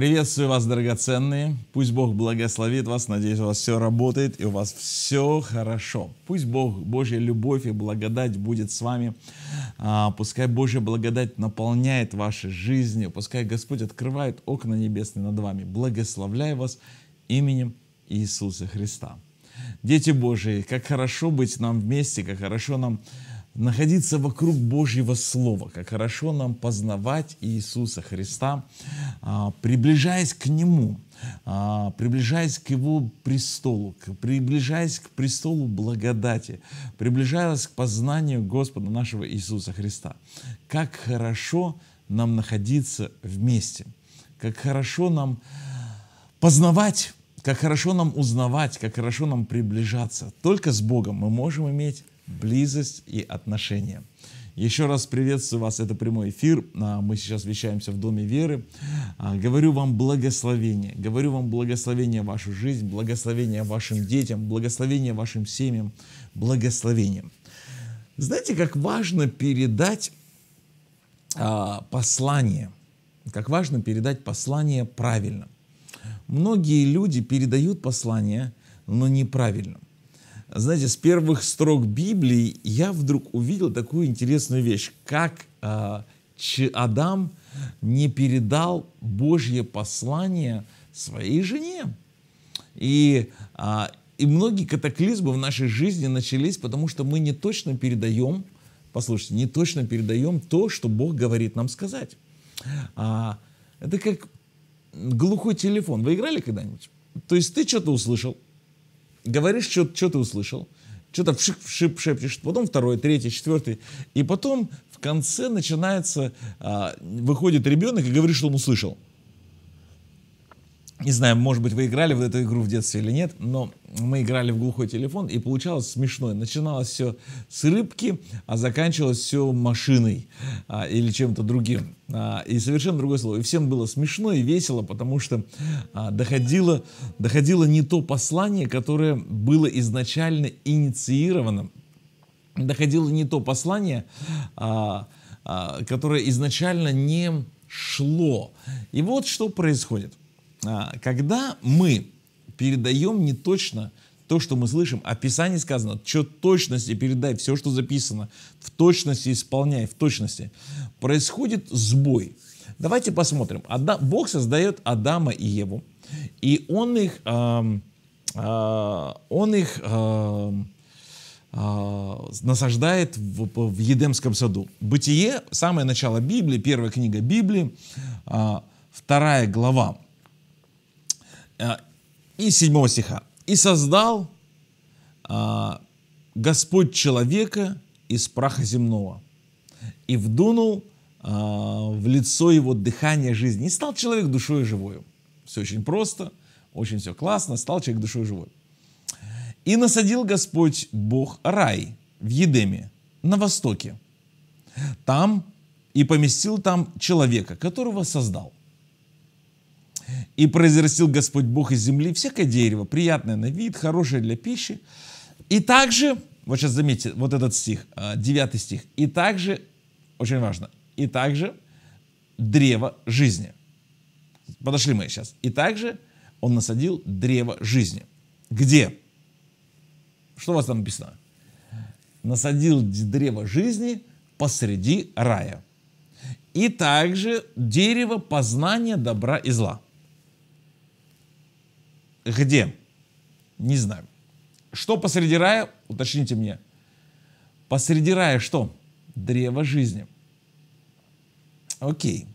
Приветствую вас, драгоценные. Пусть Бог благословит вас. Надеюсь, у вас все работает и у вас все хорошо. Пусть Бог, Божья любовь и благодать будет с вами. А, пускай Божья благодать наполняет ваши жизни. Пускай Господь открывает окна небесные над вами. Благословляю вас именем Иисуса Христа. Дети Божии, как хорошо быть нам вместе, как хорошо нам находиться вокруг Божьего Слова, как хорошо нам познавать Иисуса Христа, а, приближаясь к Нему, а, приближаясь к Его престолу, приближаясь к престолу благодати, приближаясь к познанию Господа нашего Иисуса Христа. Как хорошо нам находиться вместе, как хорошо нам познавать как хорошо нам узнавать, как хорошо нам приближаться. Только с Богом мы можем иметь близость и отношения. Еще раз приветствую вас, это прямой эфир, а, мы сейчас вещаемся в Доме Веры. А, говорю вам благословение, говорю вам благословение вашу жизнь, благословение вашим детям, благословение вашим семьям, благословением. Знаете, как важно передать а, послание, как важно передать послание правильно. Многие люди передают послание, но неправильно знаете, с первых строк Библии я вдруг увидел такую интересную вещь, как э, Ч, Адам не передал Божье послание своей жене. И, э, и многие катаклизмы в нашей жизни начались, потому что мы не точно передаем, послушайте, не точно передаем то, что Бог говорит нам сказать. А, это как глухой телефон. Вы играли когда-нибудь? То есть ты что-то услышал, говоришь, что что ты услышал, что то шип, шип шепчешь, потом второй, третий, четвертый, и потом в конце начинается, а, выходит ребенок и говорит, что он услышал не знаю, может быть, вы играли в эту игру в детстве или нет, но мы играли в глухой телефон, и получалось смешно. Начиналось все с рыбки, а заканчивалось все машиной а, или чем-то другим. А, и совершенно другое слово. И всем было смешно и весело, потому что а, доходило, доходило не то послание, которое было изначально инициировано. Доходило не то послание, а, а, которое изначально не шло. И вот что происходит. А, когда мы передаем не точно то, что мы слышим, а в сказано, что точности передай, все, что записано, в точности исполняй, в точности, происходит сбой. Давайте посмотрим. Адам, Бог создает Адама и Еву, и он их, э, э, он их э, э, насаждает в, в Едемском саду. Бытие, самое начало Библии, первая книга Библии, э, вторая глава. Э, и 7 стиха. «И создал а, Господь человека из праха земного, и вдунул а, в лицо его дыхание жизни, и стал человек душою живою». Все очень просто, очень все классно, стал человек душою живой. «И насадил Господь Бог рай в Едеме, на востоке, там и поместил там человека, которого создал. И произрастил Господь Бог из земли всякое дерево, приятное на вид, хорошее для пищи. И также, вот сейчас заметьте, вот этот стих, а, девятый стих. И также, очень важно, и также древо жизни. Подошли мы сейчас. И также он насадил древо жизни. Где? Что у вас там написано? Насадил древо жизни посреди рая. И также дерево познания добра и зла. Где? Не знаю. Что посреди рая? Уточните мне. Посреди рая что? Древо жизни. Окей.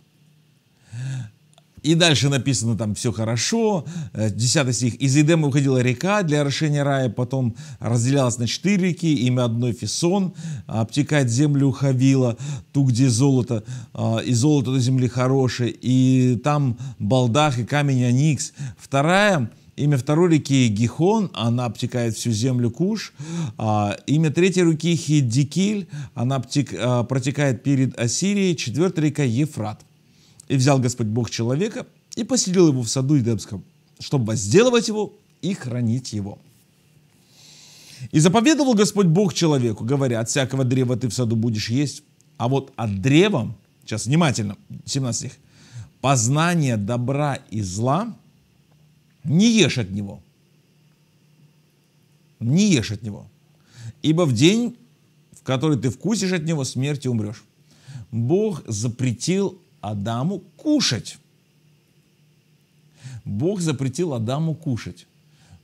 И дальше написано там все хорошо. Э, десятый стих. Из Эдема уходила река для орошения рая, потом разделялась на четыре реки, имя одной Фисон, а обтекает землю Хавила, ту, где золото, а, и золото на земле хорошее, и там балдах, и камень Аникс. Вторая Имя второй реки Гихон, она обтекает всю землю Куш. А, имя третьей реки Хидикиль, она а, протекает перед Ассирией. Четвертая река Ефрат. И взял Господь Бог человека и поселил его в саду Идемском, чтобы возделывать его и хранить его. И заповедовал Господь Бог человеку, говоря, от всякого древа ты в саду будешь есть, а вот от древа, сейчас внимательно, 17 стих, познание добра и зла – не ешь от него. Не ешь от него. Ибо в день, в который ты вкусишь от него, смерти умрешь. Бог запретил Адаму кушать. Бог запретил Адаму кушать.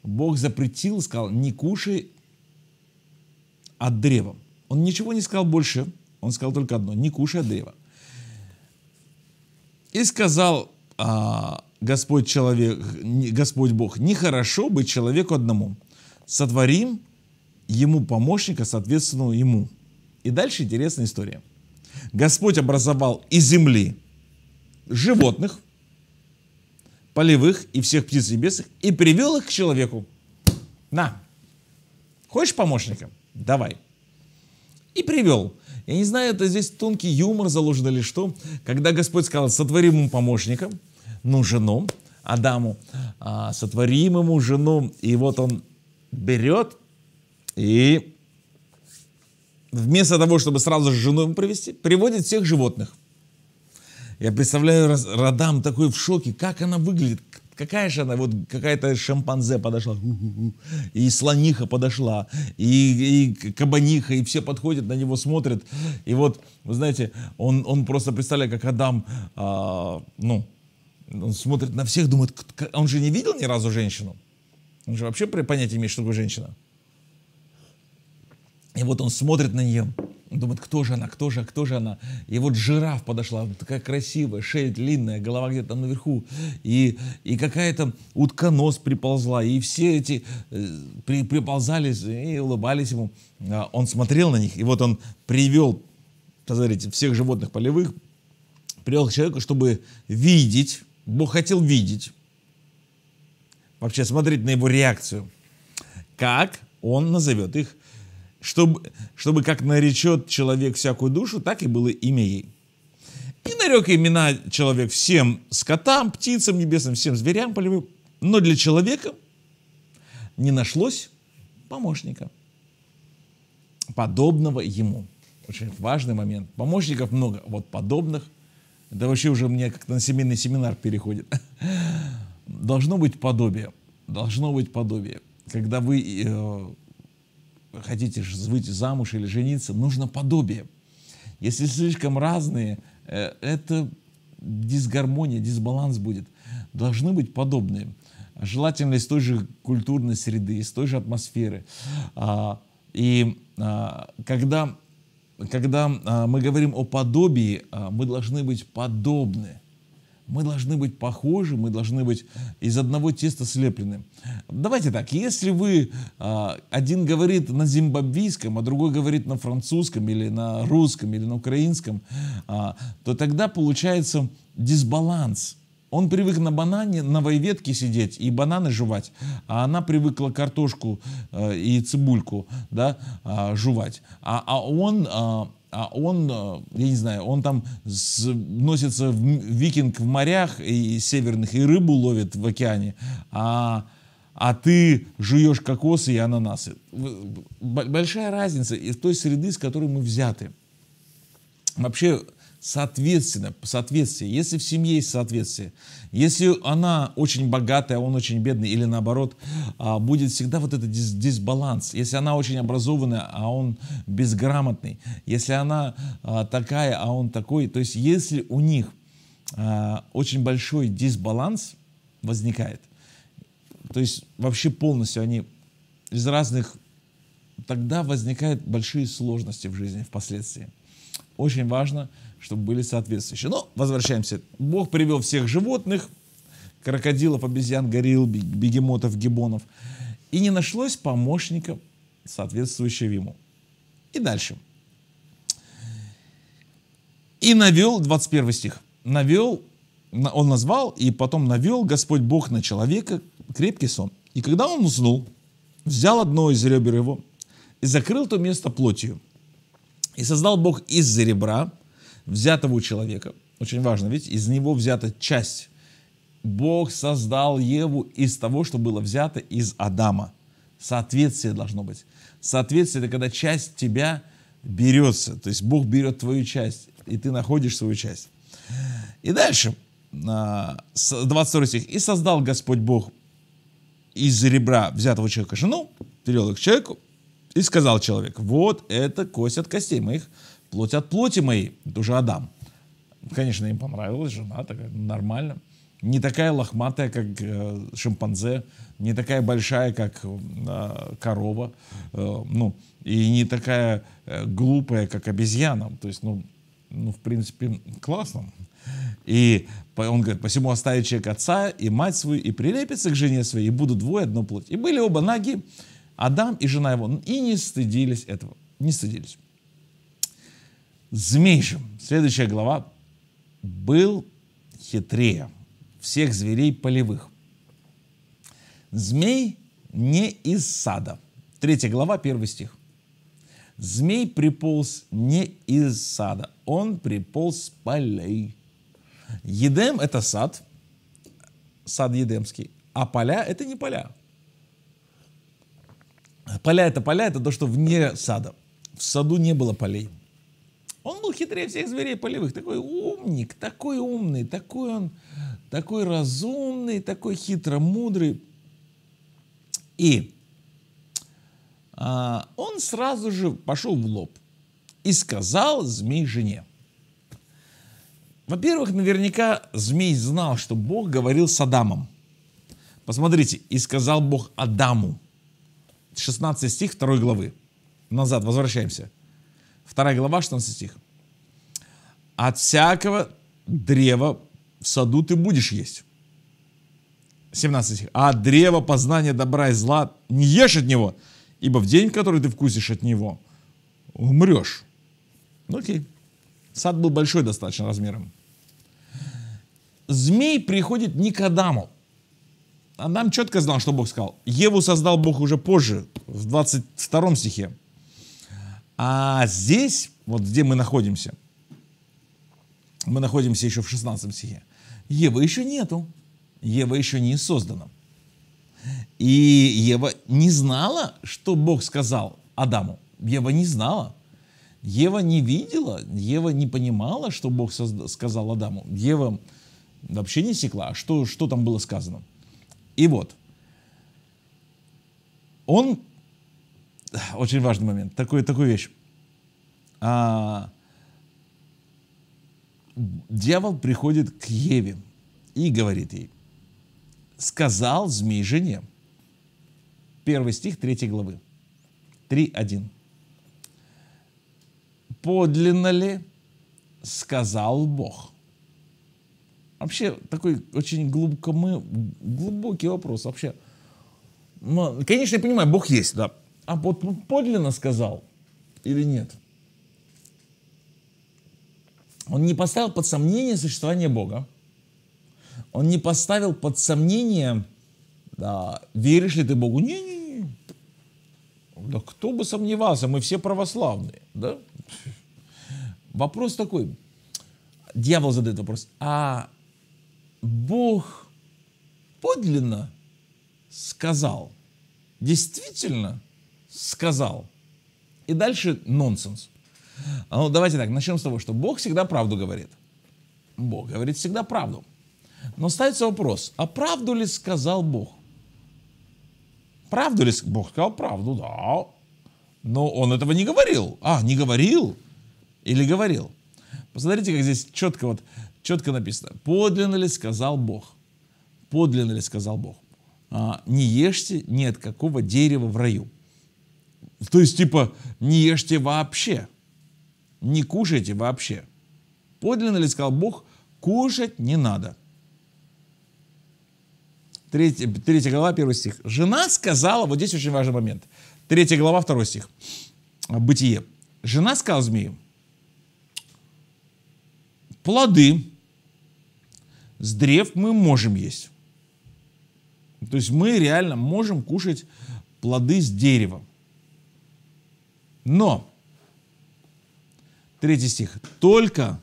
Бог запретил, сказал, не кушай от древа. Он ничего не сказал больше, он сказал только одно, не кушай от древа. И сказал а, Господь, человек, Господь Бог, нехорошо быть человеку одному. Сотворим ему помощника, соответственно ему. И дальше интересная история. Господь образовал из земли животных, полевых и всех птиц небесных, и привел их к человеку. На, хочешь помощника? Давай. И привел. Я не знаю, это здесь тонкий юмор заложен или что. Когда Господь сказал, сотворим ему помощника, ну, жену Адаму, а, сотворим ему жену, и вот он берет и вместо того, чтобы сразу с женой ему привести, приводит всех животных. Я представляю, Радам такой в шоке, как она выглядит, какая же она, вот какая-то шимпанзе подошла, и слониха подошла, и, и кабаниха, и все подходят, на него смотрят. И вот, вы знаете, он, он просто представляет, как Адам, а, ну, он смотрит на всех, думает, он же не видел ни разу женщину. Он же вообще понятия имеет, что такое женщина. И вот он смотрит на нее, думает, кто же она, кто же, кто же она. И вот жираф подошла, такая красивая, шея длинная, голова где-то там наверху. И, и какая-то утконос приползла. И все эти э, при, приползали и улыбались ему. А он смотрел на них, и вот он привел, смотрите, всех животных полевых, привел к человеку, чтобы видеть, Бог хотел видеть, вообще смотреть на его реакцию, как он назовет их, чтобы, чтобы как наречет человек всякую душу, так и было имя ей. И нарек имена человек всем скотам, птицам небесным, всем зверям полевым, но для человека не нашлось помощника, подобного ему. Очень важный момент. Помощников много, вот подобных – это вообще уже мне как-то на семейный семинар переходит. Должно быть подобие. Должно быть подобие. Когда вы э, хотите выйти замуж или жениться, нужно подобие. Если слишком разные, э, это дисгармония, дисбаланс будет. Должны быть подобные. Желательно из той же культурной среды, из той же атмосферы. А, и а, когда когда а, мы говорим о подобии, а, мы должны быть подобны. Мы должны быть похожи, мы должны быть из одного теста слеплены. Давайте так, если вы а, один говорит на зимбабвийском, а другой говорит на французском или на русском или на украинском, то тогда получается дисбаланс – он привык на банане, на ветке сидеть и бананы жевать, а она привыкла картошку э, и цибульку, да, э, жевать. А, а он, э, а он, э, я не знаю, он там с, носится в, викинг в морях и, и северных и рыбу ловит в океане, а а ты жуешь кокосы и ананасы. Большая разница из той среды, с которой мы взяты. Вообще соответственно, соответствие, если в семье есть соответствие, если она очень богатая, а он очень бедный, или наоборот, а, будет всегда вот этот дис дисбаланс. Если она очень образованная, а он безграмотный, если она а, такая, а он такой, то есть если у них очень большой дисбаланс возникает, то есть вообще полностью они из разных, тогда возникают большие сложности в жизни впоследствии очень важно, чтобы были соответствующие. Но возвращаемся. Бог привел всех животных, крокодилов, обезьян, горилл, бегемотов, гибонов. И не нашлось помощника, соответствующего ему. И дальше. И навел, 21 стих, навел, он назвал, и потом навел Господь Бог на человека крепкий сон. И когда он уснул, взял одно из ребер его и закрыл то место плотью – и создал Бог из серебра, взятого у человека. Очень важно, ведь из него взята часть. Бог создал Еву из того, что было взято из Адама. Соответствие должно быть. Соответствие – это когда часть тебя берется. То есть Бог берет твою часть, и ты находишь свою часть. И дальше, 22 а, стих. «И создал Господь Бог из ребра взятого человека жену, перевел их к человеку, и сказал человек, вот это кость от костей моих, плоть от плоти моей. Это Адам. Конечно, им понравилась жена, такая ну, нормально. Не такая лохматая, как э, шимпанзе, не такая большая, как э, корова, э, ну, и не такая э, глупая, как обезьяна. То есть, ну, ну, в принципе, классно. И он говорит, посему оставит человек отца и мать свою, и прилепится к жене своей, и будут двое одно плоть. И были оба ноги. Адам и жена его, и не стыдились этого, не стыдились. Змей же, следующая глава, был хитрее всех зверей полевых. Змей не из сада. Третья глава, первый стих. Змей приполз не из сада, он приполз с полей. Едем – это сад, сад едемский, а поля – это не поля. Поля это поля, это то, что вне сада. В саду не было полей. Он был хитрее всех зверей полевых. Такой умник, такой умный, такой он, такой разумный, такой хитро мудрый. И а, он сразу же пошел в лоб и сказал змей жене. Во-первых, наверняка змей знал, что Бог говорил с Адамом. Посмотрите, и сказал Бог Адаму. 16 стих 2 главы. Назад возвращаемся. 2 глава, 16 стих. От всякого древа в саду ты будешь есть. 17 стих. А от древа познания добра и зла не ешь от него, ибо в день, который ты вкусишь от него, умрешь. Ну окей. Сад был большой достаточно размером. Змей приходит не к Адаму. Адам четко знал, что Бог сказал. Еву создал Бог уже позже, в 22 стихе. А здесь, вот где мы находимся, мы находимся еще в 16 стихе, Евы еще нету. Ева еще не создана. И Ева не знала, что Бог сказал Адаму. Ева не знала. Ева не видела, Ева не понимала, что Бог сказал Адаму. Ева вообще не секла, а что, что там было сказано. И вот, он, очень важный момент, такой, такую вещь. А, дьявол приходит к Еве и говорит ей, сказал змей жене. Первый стих третьей главы, 3.1. Подлинно ли сказал Бог? Вообще такой очень глубокомы глубокий вопрос вообще. Ну, конечно, я понимаю, Бог есть, да. А вот ну, подлинно сказал или нет? Он не поставил под сомнение существование Бога. Он не поставил под сомнение, да, веришь ли ты Богу? Не-не-не. Да кто бы сомневался, мы все православные, да? Вопрос такой, дьявол задает вопрос, а Бог подлинно сказал, действительно сказал. И дальше нонсенс. А ну, давайте так, начнем с того, что Бог всегда правду говорит. Бог говорит всегда правду. Но ставится вопрос, а правду ли сказал Бог? Правду ли? Бог сказал правду, да. Но он этого не говорил. А, не говорил? Или говорил? Посмотрите, как здесь четко вот четко написано, подлинно ли сказал Бог, подлинно ли сказал Бог, «А, не ешьте ни от какого дерева в раю. То есть, типа, не ешьте вообще, не кушайте вообще. Подлинно ли сказал Бог, кушать не надо. Третья третья глава, 1 стих. Жена сказала, вот здесь очень важный момент. Третья глава, 2 стих. Бытие. Жена сказала змею, плоды с древ мы можем есть. То есть мы реально можем кушать плоды с дерева. Но, третий стих, только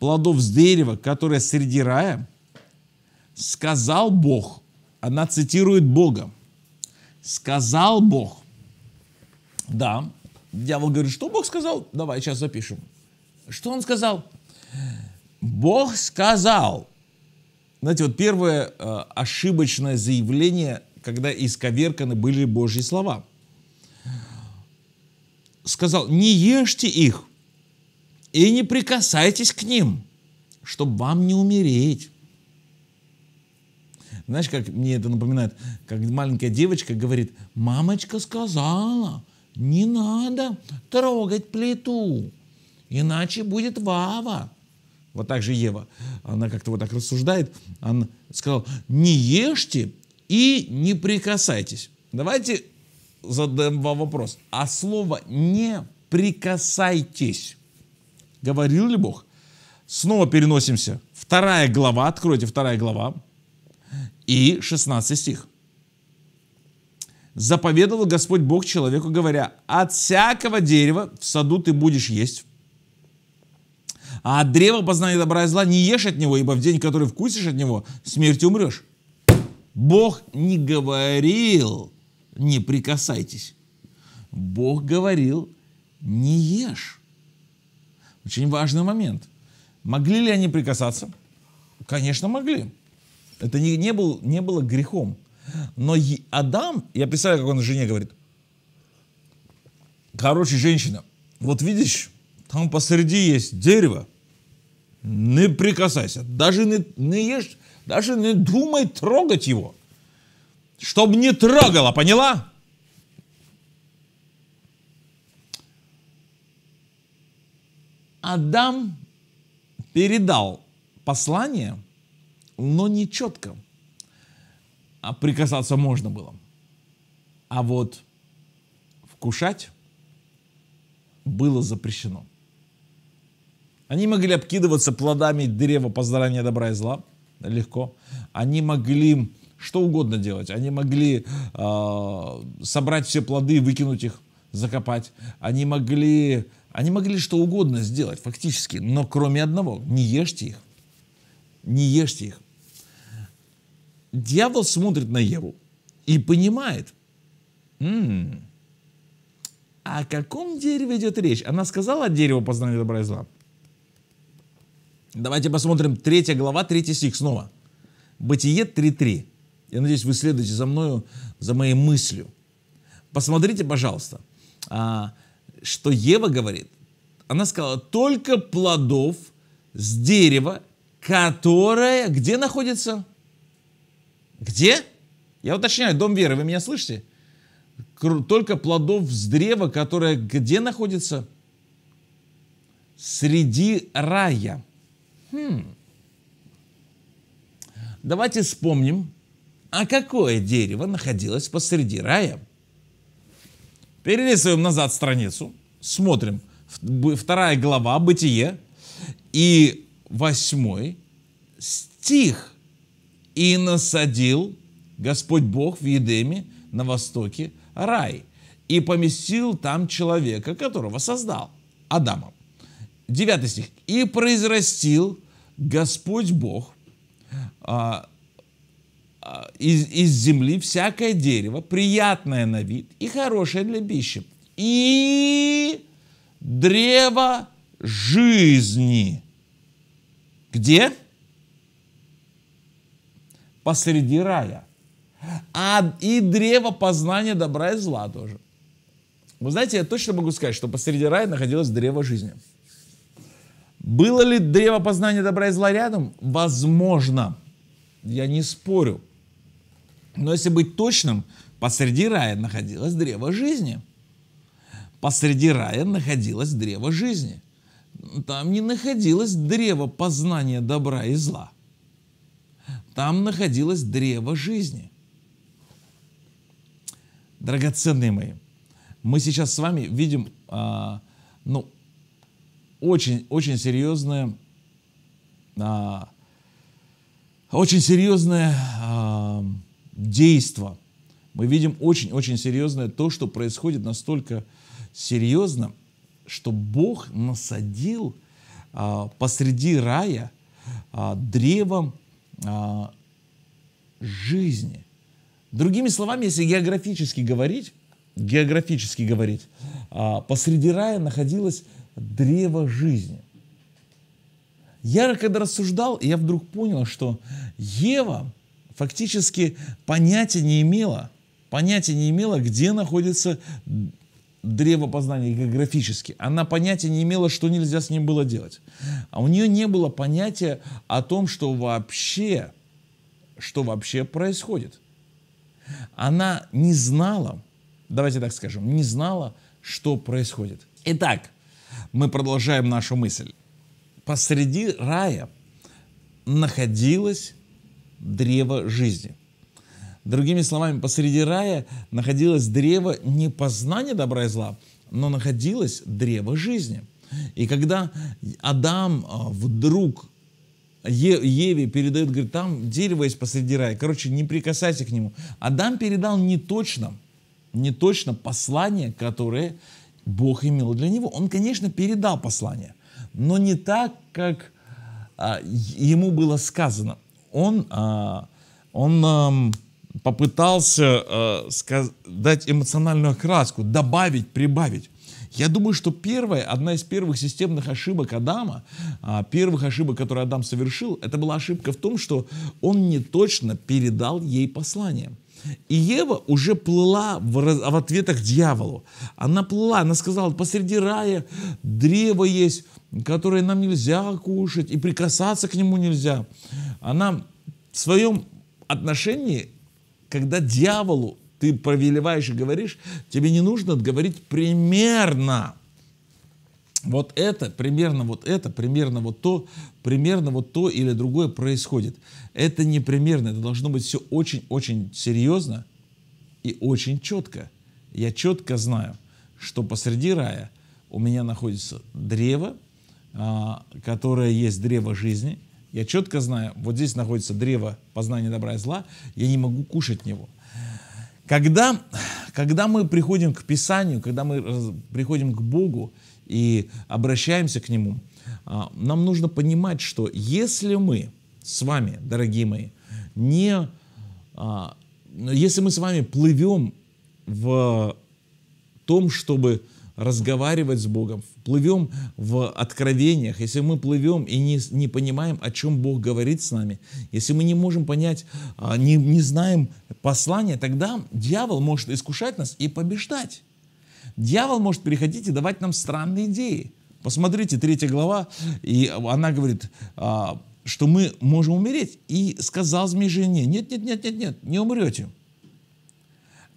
плодов с дерева, которое среди рая, сказал Бог, она цитирует Бога, сказал Бог, да, дьявол говорит, что Бог сказал? Давай сейчас запишем. Что он сказал? Бог сказал. Знаете, вот первое э, ошибочное заявление, когда исковерканы были Божьи слова. Сказал, не ешьте их и не прикасайтесь к ним, чтобы вам не умереть. Знаешь, как мне это напоминает, как маленькая девочка говорит, мамочка сказала, не надо трогать плиту, иначе будет вава. Вот так же Ева, она как-то вот так рассуждает, она сказала, не ешьте и не прикасайтесь. Давайте задам вам вопрос. А слово «не прикасайтесь» говорил ли Бог? Снова переносимся. Вторая глава, откройте вторая глава и 16 стих. «Заповедовал Господь Бог человеку, говоря, от всякого дерева в саду ты будешь есть, а от древа познания добра и зла не ешь от него, ибо в день, который вкусишь от него, смертью умрешь. Бог не говорил, не прикасайтесь. Бог говорил, не ешь. Очень важный момент. Могли ли они прикасаться? Конечно, могли. Это не, не, был, не было грехом. Но Адам, я представляю, как он жене говорит. Короче, женщина, вот видишь, там посреди есть дерево. Не прикасайся. Даже не, не ешь, даже не думай трогать его. чтобы не трогала, поняла? Адам передал послание, но не четко. А прикасаться можно было. А вот вкушать было запрещено. Они могли обкидываться плодами древа поздравления добра и зла, легко. Они могли что угодно делать. Они могли э, собрать все плоды и выкинуть их, закопать. Они могли, они могли что угодно сделать фактически, но кроме одного, не ешьте их. Не ешьте их. Дьявол смотрит на Еву и понимает, м-м, о каком дереве идет речь. Она сказала о дереве познания добра и зла. Давайте посмотрим 3 глава, 3 стих снова. Бытие 3.3. Я надеюсь, вы следуете за мною, за моей мыслью. Посмотрите, пожалуйста, а, что Ева говорит. Она сказала, только плодов с дерева, которое где находится? Где? Я уточняю, дом веры, вы меня слышите? Только плодов с древа, которое где находится? Среди рая. Хм. Давайте вспомним, а какое дерево находилось посреди рая? Перелистываем назад страницу, смотрим. Вторая глава, Бытие, и восьмой стих. «И насадил Господь Бог в Едеме на востоке рай, и поместил там человека, которого создал, Адама. 9 стих. «И произрастил Господь Бог а, а, из, из земли всякое дерево, приятное на вид и хорошее для пищи, и древо жизни». Где? Посреди рая. А и древо познания добра и зла тоже. Вы знаете, я точно могу сказать, что посреди рая находилось древо жизни – было ли древо познания добра и зла рядом? Возможно. Я не спорю. Но если быть точным, посреди рая находилось древо жизни. Посреди рая находилось древо жизни. Там не находилось древо познания добра и зла. Там находилось древо жизни. Драгоценные мои, мы сейчас с вами видим, а, ну, очень, очень серьезное, а, очень серьезное а, действо. Мы видим очень-очень серьезное то, что происходит настолько серьезно, что Бог насадил а, посреди рая а, древом а, жизни. Другими словами, если географически говорить, географически говорить, а, посреди рая находилось древо жизни. Я когда рассуждал, я вдруг понял, что Ева фактически понятия не имела, понятия не имела, где находится древо познания географически. Она понятия не имела, что нельзя с ним было делать. А у нее не было понятия о том, что вообще, что вообще происходит. Она не знала, давайте так скажем, не знала, что происходит. Итак, мы продолжаем нашу мысль. Посреди рая находилось древо жизни. Другими словами, посреди рая находилось древо не познания добра и зла, но находилось древо жизни. И когда Адам а, вдруг Еве передает, говорит, там дерево есть посреди рая, короче, не прикасайся к нему. Адам передал не точно, не точно послание, которое Бог имел для него. Он, конечно, передал послание, но не так, как а, ему было сказано. Он, а, он а, попытался а, сказ- дать эмоциональную окраску, добавить, прибавить. Я думаю, что первая, одна из первых системных ошибок Адама, а, первых ошибок, которые Адам совершил, это была ошибка в том, что он не точно передал ей послание. И Ева уже плыла в, в ответах дьяволу. Она плыла, она сказала, посреди рая древо есть, которое нам нельзя кушать, и прикасаться к нему нельзя. Она в своем отношении, когда дьяволу ты повелеваешь и говоришь, тебе не нужно говорить примерно. Вот это, примерно вот это, примерно вот то, примерно вот то или другое происходит. Это не примерно, это должно быть все очень-очень серьезно и очень четко. Я четко знаю, что посреди рая у меня находится древо, а, которое есть древо жизни. Я четко знаю, вот здесь находится древо познания добра и зла, я не могу кушать него. Когда, когда мы приходим к Писанию, когда мы приходим к Богу и обращаемся к Нему, а, нам нужно понимать, что если мы с вами, дорогие мои, не... А, если мы с вами плывем в том, чтобы разговаривать с Богом, плывем в откровениях, если мы плывем и не, не понимаем, о чем Бог говорит с нами, если мы не можем понять, а, не, не знаем послания, тогда дьявол может искушать нас и побеждать. Дьявол может переходить и давать нам странные идеи. Посмотрите, третья глава, и она говорит, а, что мы можем умереть. И сказал змей жене, нет, нет, нет, нет, нет, не умрете.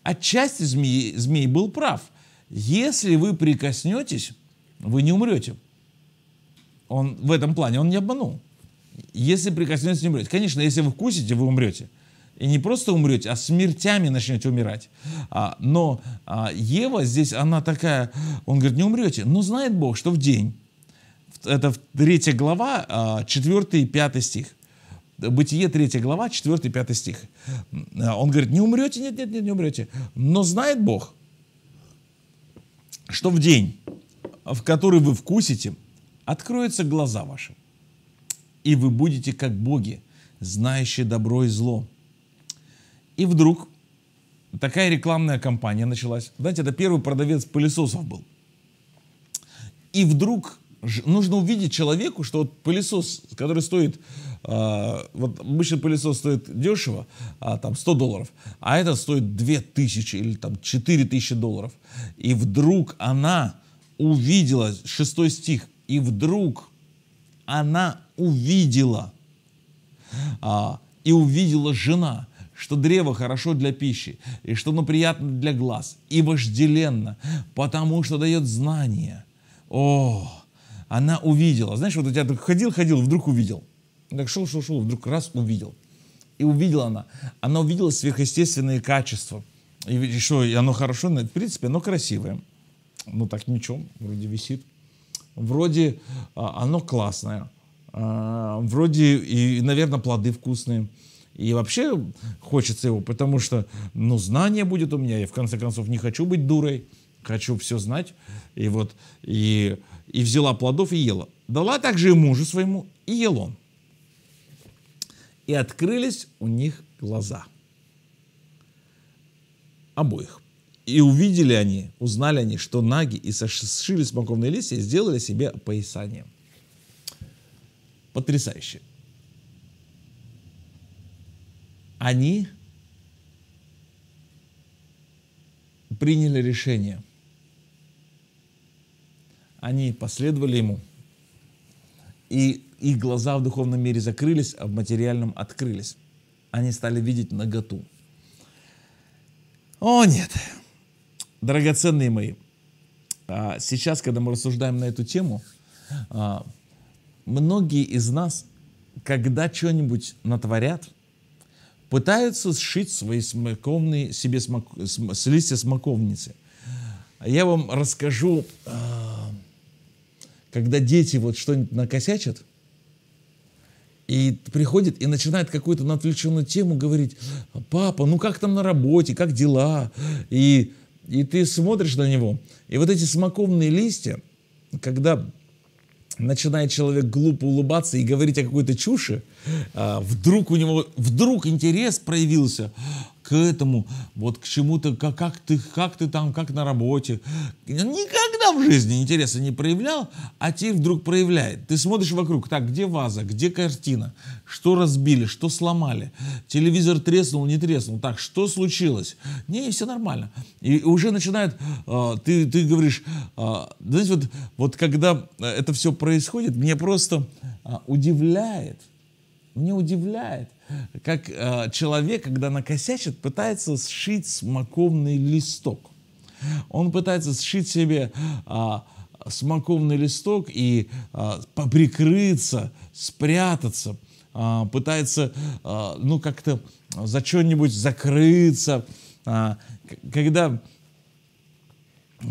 Отчасти змей, змей был прав. Если вы прикоснетесь, вы не умрете. Он в этом плане он не обманул. Если прикоснетесь, не умрете. Конечно, если вы вкусите, вы умрете. И не просто умрете, а смертями начнете умирать. А, но а, Ева здесь, она такая, он говорит, не умрете. Но знает Бог, что в день это 3 глава, 4 а, и 5 стих. Бытие 3 глава, 4 и 5 стих. А, он говорит, не умрете, нет, нет, нет, не умрете. Но знает Бог, что в день, в который вы вкусите, откроются глаза ваши, и вы будете как боги, знающие добро и зло. И вдруг такая рекламная кампания началась. Знаете, это первый продавец пылесосов был. И вдруг нужно увидеть человеку, что вот пылесос, который стоит, э, вот обычно пылесос стоит дешево, а, там 100 долларов, а это стоит 2000 или там 4000 долларов. И вдруг она увидела, шестой стих, и вдруг она увидела, а, и увидела жена, что древо хорошо для пищи, и что оно приятно для глаз, и вожделенно, потому что дает знание. О, она увидела. Знаешь, вот у тебя ходил, ходил, вдруг увидел. Так шел, шел, шел, вдруг раз увидел. И увидела она. Она увидела сверхъестественные качества. И, и что, и оно хорошо, но, в принципе, оно красивое. Ну так ничем вроде висит. Вроде а, оно классное. А, вроде и, наверное, плоды вкусные. И вообще хочется его, потому что, ну, знание будет у меня. Я, в конце концов, не хочу быть дурой. Хочу все знать. И вот, и и взяла плодов и ела. Дала также и мужу своему, и ел он. И открылись у них глаза обоих. И увидели они, узнали они, что наги, и сошили смоковные листья, и сделали себе поясание. Потрясающе. Они приняли решение – они последовали ему. И их глаза в духовном мире закрылись, а в материальном открылись. Они стали видеть наготу. О нет, дорогоценные мои, а, сейчас, когда мы рассуждаем на эту тему, а, многие из нас, когда что-нибудь натворят, пытаются сшить свои смоковные, себе смок, с, с листья смоковницы. Я вам расскажу а, когда дети вот что-нибудь накосячат, и приходит и начинает какую-то на отвлеченную тему говорить, папа, ну как там на работе, как дела? И, и ты смотришь на него, и вот эти смоковные листья, когда начинает человек глупо улыбаться и говорить о какой-то чуши, а, вдруг у него, вдруг интерес проявился к этому, вот к чему-то, как, как, ты, как ты там, как на работе. Никак никогда в жизни интереса не проявлял, а теперь вдруг проявляет. Ты смотришь вокруг, так, где ваза, где картина, что разбили, что сломали, телевизор треснул, не треснул, так, что случилось? Не, все нормально. И уже начинает, э, ты, ты говоришь, э, знаете, вот, вот когда э, это все происходит, мне просто э, удивляет, мне удивляет, как э, человек, когда накосячит, пытается сшить смоковный листок. Он пытается сшить себе а, смоковный листок и а, поприкрыться, спрятаться, а, пытается, а, ну, как-то за что-нибудь закрыться. А, когда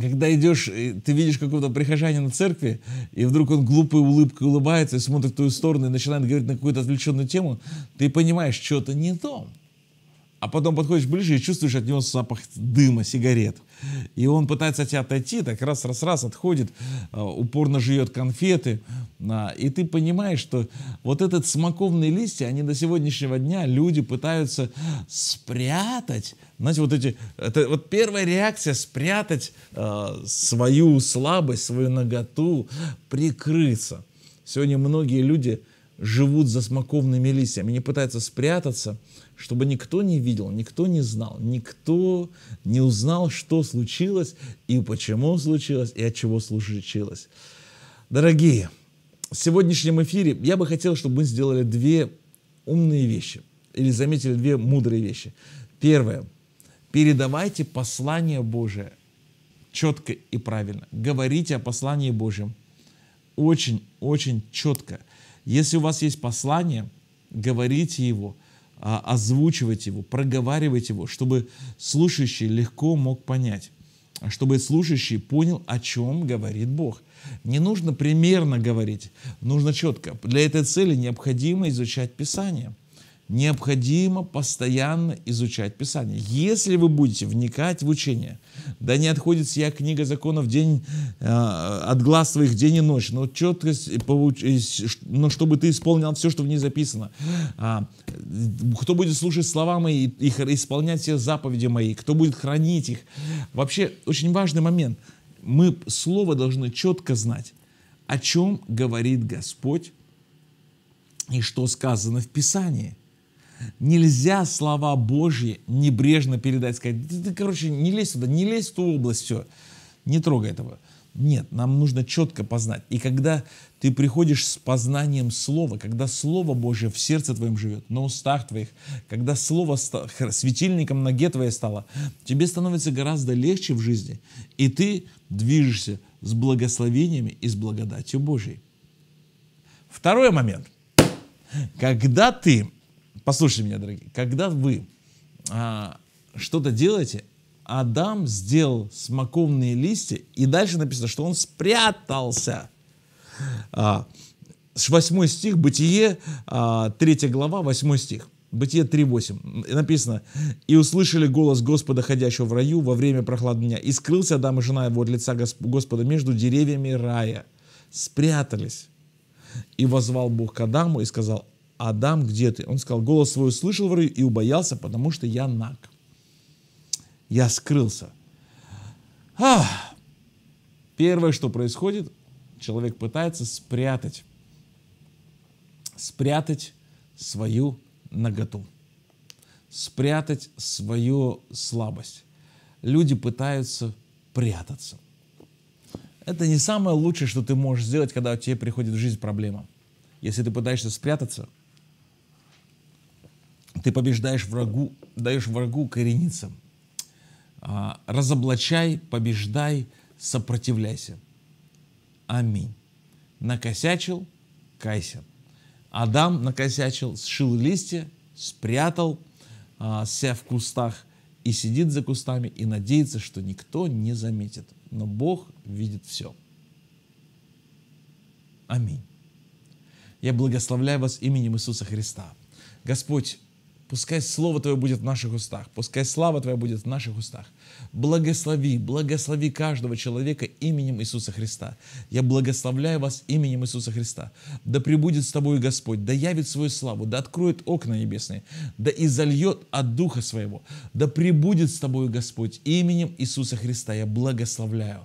когда идешь, ты видишь какого-то прихожанина на церкви, и вдруг он глупой улыбкой улыбается и смотрит в твою сторону и начинает говорить на какую-то отвлеченную тему, ты понимаешь, что-то не то. А потом подходишь ближе и чувствуешь от него запах дыма, сигарет. И он пытается от тебя отойти, так раз-раз-раз отходит, а, упорно жует конфеты. А, и ты понимаешь, что вот этот смоковные листья, они до сегодняшнего дня люди пытаются спрятать. Знаете, вот эти, это вот первая реакция спрятать э, свою слабость, свою наготу, прикрыться. Сегодня многие люди живут за смоковными листьями, они пытаются спрятаться, чтобы никто не видел, никто не знал, никто не узнал, что случилось и почему случилось и от чего случилось. Дорогие, в сегодняшнем эфире я бы хотел, чтобы мы сделали две умные вещи или заметили две мудрые вещи. Первое. Передавайте послание Божие четко и правильно. Говорите о послании Божьем очень-очень четко – если у вас есть послание, говорите его, а, озвучивайте его, проговаривайте его, чтобы слушающий легко мог понять, а, чтобы слушающий понял, о чем говорит Бог. Не нужно примерно говорить, нужно четко. Для этой цели необходимо изучать Писание – необходимо постоянно изучать Писание. Если вы будете вникать в учение, да не отходит я книга законов день, э, от глаз своих день и ночь, но четкость, но чтобы ты исполнял все, что в ней записано. А, кто будет слушать слова мои и исполнять все заповеди мои, кто будет хранить их. Вообще, очень важный момент. Мы слово должны четко знать, о чем говорит Господь и что сказано в Писании – Нельзя слова Божьи небрежно передать, сказать, ты, ты, короче, не лезь сюда, не лезь в ту область, все, не трогай этого. Нет, нам нужно четко познать. И когда ты приходишь с познанием Слова, когда Слово Божье в сердце твоем живет, на устах твоих, когда Слово светильником ноге твоей стало, тебе становится гораздо легче в жизни, и ты движешься с благословениями и с благодатью Божьей. Второй момент. Когда ты Послушайте меня, дорогие. Когда вы а, что-то делаете, Адам сделал смоковные листья, и дальше написано, что он спрятался. А, 8 стих, Бытие, а, 3 глава, 8 стих. Бытие 3.8. Написано, «И услышали голос Господа, ходящего в раю во время прохладного дня, и скрылся Адам и жена его от лица Господа между деревьями рая». Спрятались. «И возвал Бог к Адаму и сказал, Адам, где ты? Он сказал, голос свой услышал в раю и убоялся, потому что я наг. Я скрылся. Ах! Первое, что происходит, человек пытается спрятать, спрятать свою наготу, спрятать свою слабость. Люди пытаются прятаться. Это не самое лучшее, что ты можешь сделать, когда у тебя приходит в жизнь проблема. Если ты пытаешься спрятаться – ты побеждаешь врагу, даешь врагу корениться. А, разоблачай, побеждай, сопротивляйся. Аминь. Накосячил, кайся. Адам накосячил, сшил листья, спрятал а, себя в кустах и сидит за кустами и надеется, что никто не заметит. Но Бог видит все. Аминь. Я благословляю вас именем Иисуса Христа. Господь, Пускай Слово Твое будет в наших устах, пускай слава Твоя будет в наших устах. Благослови, благослови каждого человека именем Иисуса Христа. Я благословляю вас именем Иисуса Христа. Да пребудет с тобой Господь, да явит свою славу, да откроет окна небесные, да и зальет от Духа Своего. Да пребудет с тобой Господь именем Иисуса Христа. Я благословляю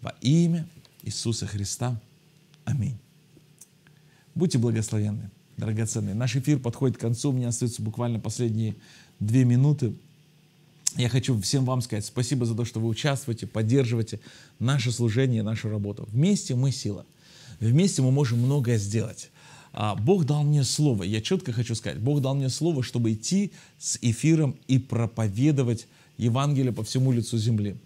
во имя Иисуса Христа. Аминь. Будьте благословенны драгоценные. Наш эфир подходит к концу, у меня остаются буквально последние две минуты. Я хочу всем вам сказать спасибо за то, что вы участвуете, поддерживаете наше служение, нашу работу. Вместе мы сила. Вместе мы можем многое сделать. А, Бог дал мне слово, я четко хочу сказать, Бог дал мне слово, чтобы идти с эфиром и проповедовать Евангелие по всему лицу земли.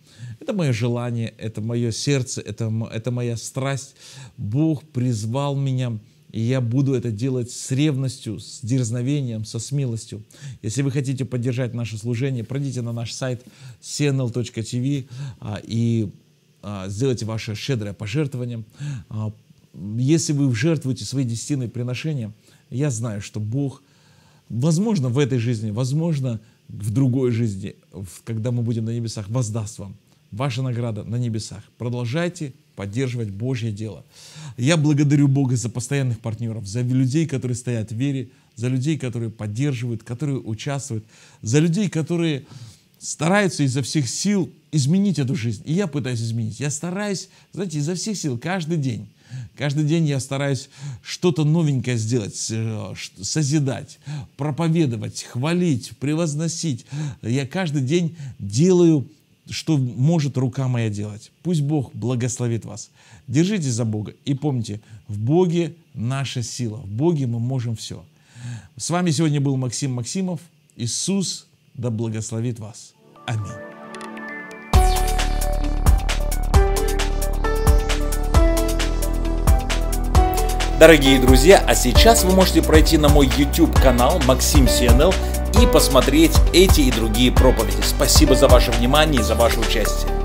Это мое желание, это мое сердце, это, это моя страсть. Бог призвал меня и я буду это делать с ревностью, с дерзновением, со смелостью. Если вы хотите поддержать наше служение, пройдите на наш сайт cnl.tv а, и а, сделайте ваше щедрое пожертвование. А, если вы жертвуете свои десятины приношения, я знаю, что Бог, возможно, в этой жизни, возможно, в другой жизни, когда мы будем на небесах, воздаст вам ваша награда на небесах. Продолжайте поддерживать Божье дело. Я благодарю Бога за постоянных партнеров, за людей, которые стоят в вере, за людей, которые поддерживают, которые участвуют, за людей, которые стараются изо всех сил изменить эту жизнь. И я пытаюсь изменить. Я стараюсь, знаете, изо всех сил, каждый день. Каждый день я стараюсь что-то новенькое сделать, э, созидать, проповедовать, хвалить, превозносить. Я каждый день делаю что может рука моя делать. Пусть Бог благословит вас. Держитесь за Бога и помните, в Боге наша сила, в Боге мы можем все. С вами сегодня был Максим Максимов. Иисус да благословит вас. Аминь. Дорогие друзья, а сейчас вы можете пройти на мой YouTube канал Максим CNL и посмотреть эти и другие проповеди. Спасибо за ваше внимание и за ваше участие.